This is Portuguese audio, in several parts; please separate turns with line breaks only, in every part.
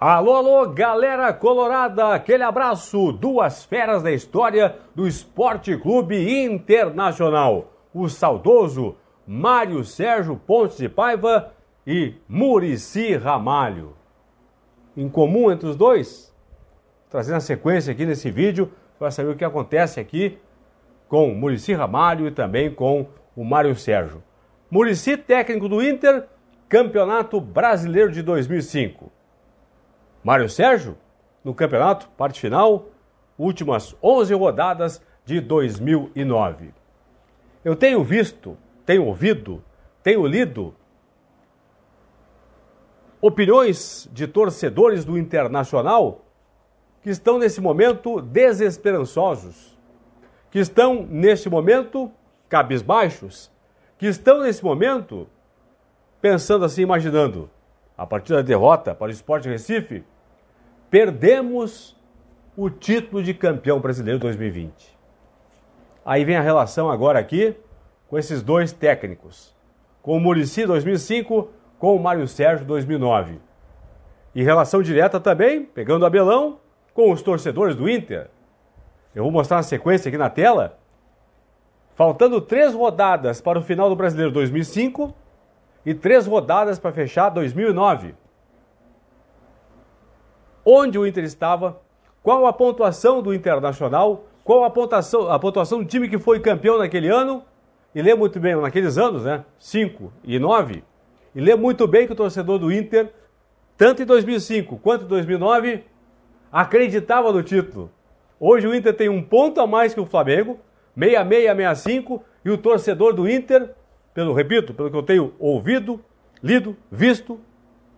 Alô, alô, galera colorada, aquele abraço, duas feras da história do Esporte Clube Internacional, o saudoso Mário Sérgio Pontes de Paiva e Murici Ramalho. Em comum entre os dois, trazendo a sequência aqui nesse vídeo para saber o que acontece aqui com Murici Ramalho e também com o Mário Sérgio. Murici, técnico do Inter, Campeonato Brasileiro de 2005. Mário Sérgio, no campeonato, parte final, últimas 11 rodadas de 2009. Eu tenho visto, tenho ouvido, tenho lido opiniões de torcedores do Internacional que estão nesse momento desesperançosos, que estão neste momento cabisbaixos, que estão nesse momento pensando assim, imaginando, a partir da derrota para o Esporte Recife, Perdemos o título de campeão brasileiro 2020. Aí vem a relação agora aqui com esses dois técnicos, com o Murici 2005, com o Mário Sérgio 2009. E relação direta também, pegando Abelão, com os torcedores do Inter. Eu vou mostrar a sequência aqui na tela. Faltando três rodadas para o final do Brasileiro 2005 e três rodadas para fechar 2009 onde o Inter estava, qual a pontuação do Internacional, qual a pontuação, a pontuação do time que foi campeão naquele ano, e lê muito bem, naqueles anos, né? 5 e 9, e lê muito bem que o torcedor do Inter, tanto em 2005 quanto em 2009, acreditava no título. Hoje o Inter tem um ponto a mais que o Flamengo, 6665, e o torcedor do Inter, pelo repito, pelo que eu tenho ouvido, lido, visto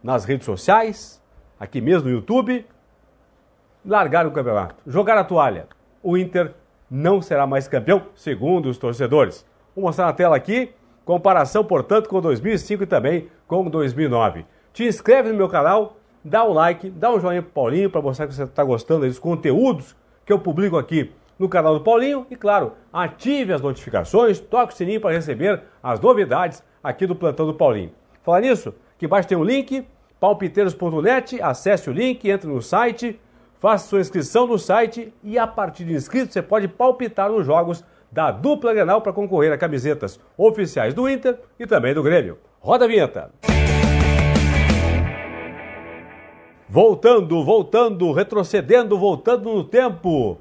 nas redes sociais, aqui mesmo no YouTube, largaram o campeonato, jogaram a toalha. O Inter não será mais campeão, segundo os torcedores. Vou mostrar na tela aqui, comparação, portanto, com 2005 e também com 2009. Te inscreve no meu canal, dá um like, dá um joinha pro Paulinho para mostrar que você está gostando dos conteúdos que eu publico aqui no canal do Paulinho e, claro, ative as notificações, toque o sininho para receber as novidades aqui do Plantão do Paulinho. Falar nisso, aqui embaixo tem um link palpiteiros.net, acesse o link, entre no site, faça sua inscrição no site e a partir de inscrito você pode palpitar nos jogos da dupla Grenal para concorrer a camisetas oficiais do Inter e também do Grêmio. Roda a vinheta. Voltando, voltando, retrocedendo, voltando no tempo.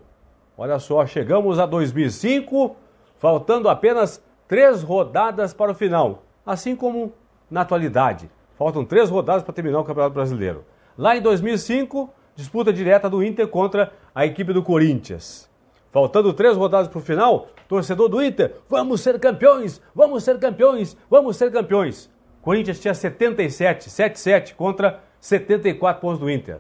Olha só, chegamos a 2005, faltando apenas três rodadas para o final, assim como na atualidade. Faltam três rodadas para terminar o Campeonato Brasileiro. Lá em 2005, disputa direta do Inter contra a equipe do Corinthians. Faltando três rodadas para o final, torcedor do Inter, vamos ser campeões, vamos ser campeões, vamos ser campeões. Corinthians tinha 77, 77 contra 74 pontos do Inter.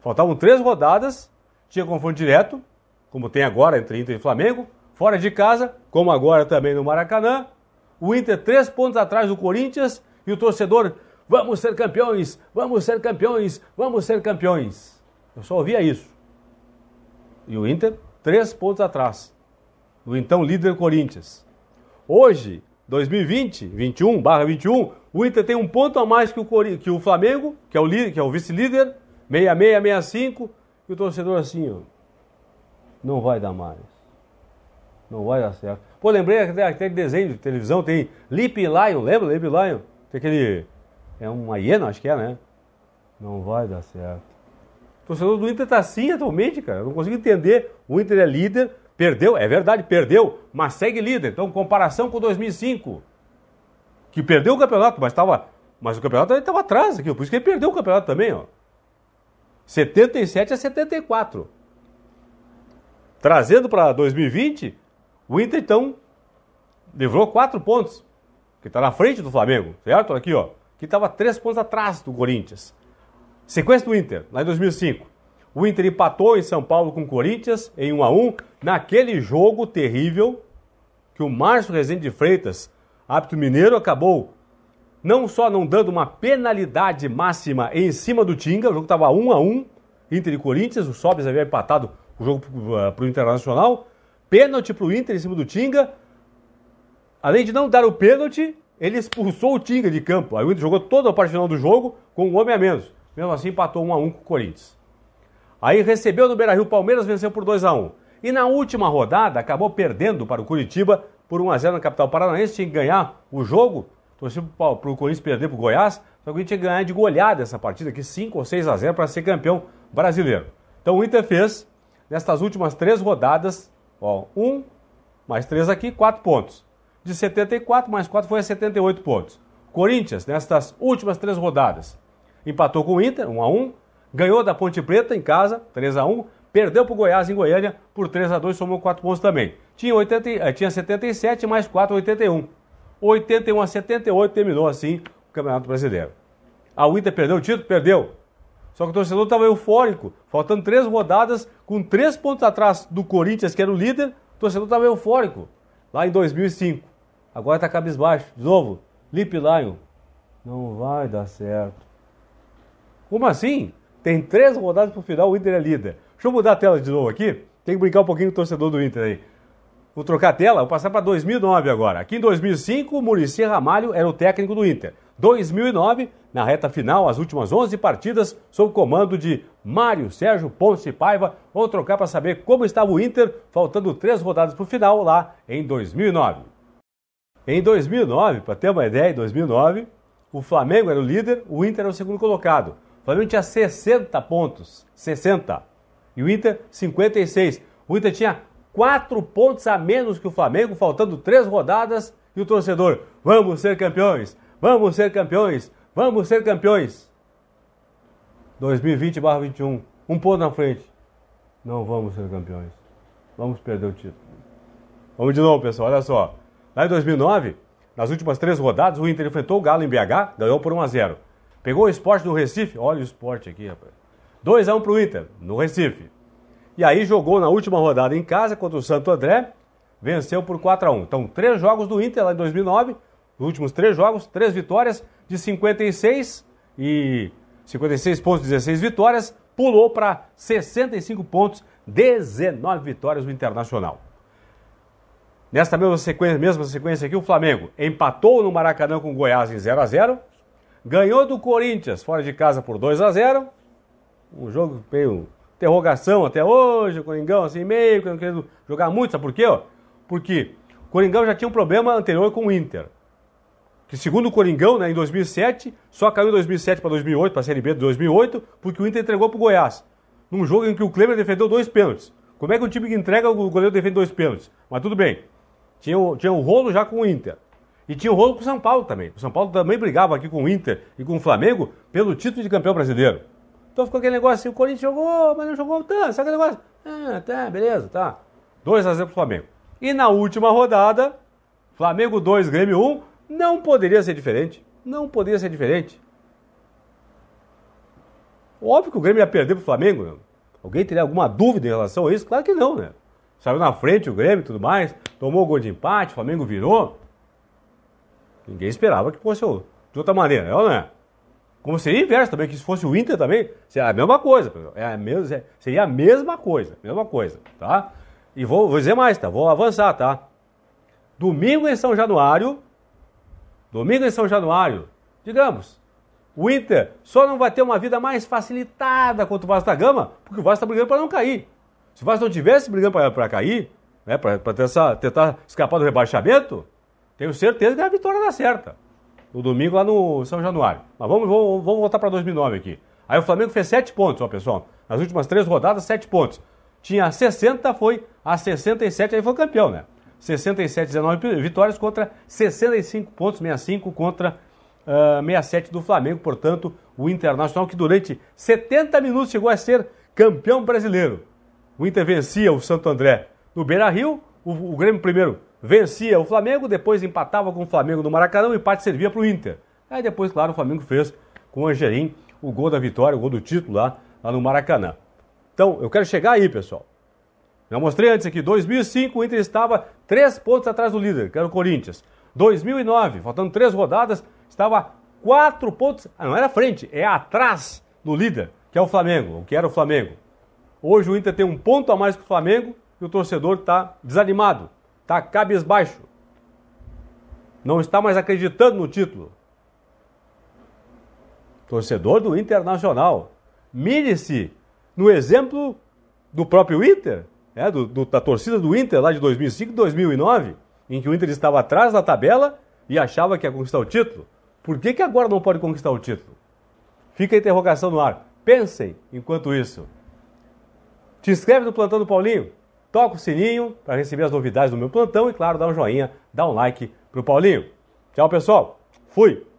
Faltavam três rodadas, tinha confronto direto, como tem agora entre Inter e Flamengo, fora de casa, como agora também no Maracanã. O Inter três pontos atrás do Corinthians e o torcedor Vamos ser campeões! Vamos ser campeões! Vamos ser campeões! Eu só ouvia isso. E o Inter, três pontos atrás. Do então líder Corinthians. Hoje, 2020, 21, barra 21, o Inter tem um ponto a mais que o, Cori que o Flamengo, que é o, é o vice-líder, 65, e o torcedor assim, ó, não vai dar mais. Não vai dar certo. Pô, lembrei até, aquele de desenho de televisão, tem Leap Lion, lembra Leap Lion? Tem aquele é uma hiena, acho que é, né? Não vai dar certo. O torcedor do Inter tá assim atualmente, cara. Eu não consigo entender. O Inter é líder, perdeu, é verdade, perdeu, mas segue líder. Então, comparação com 2005, que perdeu o campeonato, mas tava, mas o campeonato estava atrás aqui, por isso que ele perdeu o campeonato também, ó. 77 a 74. Trazendo para 2020, o Inter então livrou quatro pontos, que está na frente do Flamengo, certo? Aqui, ó que estava três pontos atrás do Corinthians. Sequência do Inter, lá em 2005. O Inter empatou em São Paulo com o Corinthians em 1 a 1 naquele jogo terrível que o Márcio Rezende de Freitas, árbitro mineiro, acabou não só não dando uma penalidade máxima em cima do Tinga, o jogo estava 1 a 1 Inter e Corinthians, o Sobis havia empatado o jogo para o eh, Internacional, pênalti para o Inter em cima do Tinga. Além de não dar o pênalti, ele expulsou o Tinga de campo. Aí o Inter jogou toda a parte final do jogo com um homem a menos. Mesmo assim, empatou 1 a 1 com o Corinthians. Aí recebeu no Beira-Rio, o Palmeiras venceu por 2 a 1. E na última rodada acabou perdendo para o Curitiba por 1 a 0 na capital paranaense, tinha que ganhar o jogo. Torceu para o Corinthians perder para o Goiás, só que o Inter tinha que ganhar de goleada essa partida aqui, 5 ou 6 a 0 para ser campeão brasileiro. Então o Inter fez, nestas últimas três rodadas, ó, 1 um, mais 3 aqui, 4 pontos de 74 mais 4 foi a 78 pontos. Corinthians, nestas últimas três rodadas, empatou com o Inter, 1 a 1 ganhou da Ponte Preta em casa, 3 a 1 perdeu para o Goiás em Goiânia por 3 a 2 somou 4 pontos também. Tinha, 80, eh, tinha 77 mais 4, 81. 81 a 78 terminou assim o Campeonato Brasileiro. A Inter perdeu o título? Perdeu. Só que o torcedor estava eufórico, faltando três rodadas, com três pontos atrás do Corinthians, que era o líder, o torcedor estava eufórico, lá em 2005. Agora tá cabisbaixo. De novo. Lip Lion. Não vai dar certo. Como assim? Tem três rodadas pro final, o Inter é líder. Deixa eu mudar a tela de novo aqui. Tem que brincar um pouquinho com o torcedor do Inter aí. Vou trocar a tela, vou passar para 2009 agora. Aqui em 2005, o Muricy Ramalho era o técnico do Inter. 2009, na reta final, as últimas 11 partidas, sob comando de Mário Sérgio Ponce Paiva. Vou trocar para saber como estava o Inter, faltando três rodadas para o final lá em 2009. Em 2009, para ter uma ideia, em 2009, o Flamengo era o líder, o Inter era o segundo colocado. O Flamengo tinha 60 pontos, 60. E o Inter 56. O Inter tinha 4 pontos a menos que o Flamengo, faltando 3 rodadas, e o torcedor, vamos ser campeões, vamos ser campeões, vamos ser campeões. 2020/21, um ponto na frente. Não vamos ser campeões. Vamos perder o título. Vamos de novo, pessoal, olha só. Lá em 2009, nas últimas três rodadas, o Inter enfrentou o Galo em BH, ganhou por 1 a 0 Pegou o esporte do Recife, olha o esporte aqui, rapaz. 2 a 1 para o Inter, no Recife. E aí jogou na última rodada em casa contra o Santo André, venceu por 4 a 1 Então, três jogos do Inter lá em 2009, os últimos três jogos, três vitórias, de 56 e 56 pontos, 16 vitórias, pulou para 65 pontos, 19 vitórias no Internacional. Nesta mesma sequência, mesma sequência aqui, o Flamengo empatou no Maracanã com o Goiás em 0 a 0 ganhou do Corinthians fora de casa por 2 a 0 um jogo meio interrogação até hoje, o Coringão assim meio, não querendo jogar muito, sabe por quê? Ó? Porque o Coringão já tinha um problema anterior com o Inter, que segundo o Coringão, né, em 2007, só caiu de 2007 para 2008, para a Série B de 2008, porque o Inter entregou para o Goiás, num jogo em que o Kleber defendeu dois pênaltis. Como é que um time que entrega, o goleiro defende dois pênaltis? Mas tudo bem, tinha o, tinha rolo já com o Inter. E tinha o rolo com o São Paulo também. O São Paulo também brigava aqui com o Inter e com o Flamengo pelo título de campeão brasileiro. Então ficou aquele negócio assim, o Corinthians jogou, mas não jogou tanto, sabe aquele negócio? Ah, tá, beleza, tá. 2 a 0 pro Flamengo. E na última rodada, Flamengo 2, Grêmio 1, não poderia ser diferente. Não poderia ser diferente. Óbvio que o Grêmio ia perder pro Flamengo, né? Alguém teria alguma dúvida em relação a isso? Claro que não, né? Saiu na frente o Grêmio e tudo mais. Tomou o gol de empate, o Flamengo virou. Ninguém esperava que fosse o, de outra maneira, é ou não é? Como seria inverso também, que se fosse o Inter também, seria a mesma coisa, é a mesma, é, seria a mesma coisa, mesma coisa, tá? E vou, vou dizer mais, tá? Vou avançar, tá? Domingo em São Januário, domingo em São Januário, digamos, o Inter só não vai ter uma vida mais facilitada contra o Vasco da Gama, porque o Vasco está brigando para não cair. Se o Vasco não tivesse brigando para cair, né, para tentar, tentar escapar do rebaixamento, tenho certeza que a vitória dá certa. No domingo lá no São Januário. Mas vamos, vamos, vamos voltar para 2009 aqui. Aí o Flamengo fez 7 pontos, ó, pessoal. Nas últimas três rodadas, 7 pontos. Tinha 60, foi a 67, aí foi campeão, né? 67, 19 vitórias contra 65 pontos, 65 contra uh, 67 do Flamengo. Portanto, o Internacional que durante 70 minutos chegou a ser campeão brasileiro o Inter vencia o Santo André no Beira Rio, o, o Grêmio primeiro vencia o Flamengo, depois empatava com o Flamengo no Maracanã, o empate servia para o Inter. Aí depois, claro, o Flamengo fez com o Angelim o gol da vitória, o gol do título lá, lá no Maracanã. Então, eu quero chegar aí, pessoal. Já mostrei antes aqui, 2005 o Inter estava três pontos atrás do líder, que era o Corinthians. 2009, faltando três rodadas, estava quatro pontos, ah, não era frente, é atrás do líder, que é o Flamengo, o que era o Flamengo. Hoje o Inter tem um ponto a mais que o Flamengo e o torcedor está desanimado, está cabisbaixo. Não está mais acreditando no título. Torcedor do Internacional, mire-se no exemplo do próprio Inter, é, do, do, da torcida do Inter lá de 2005 2009, em que o Inter estava atrás da tabela e achava que ia conquistar o título. Por que, que agora não pode conquistar o título? Fica a interrogação no ar. Pensem enquanto isso. Te inscreve no Plantão do Paulinho, toca o sininho para receber as novidades do meu plantão e, claro, dá um joinha, dá um like pro Paulinho. Tchau, pessoal. Fui!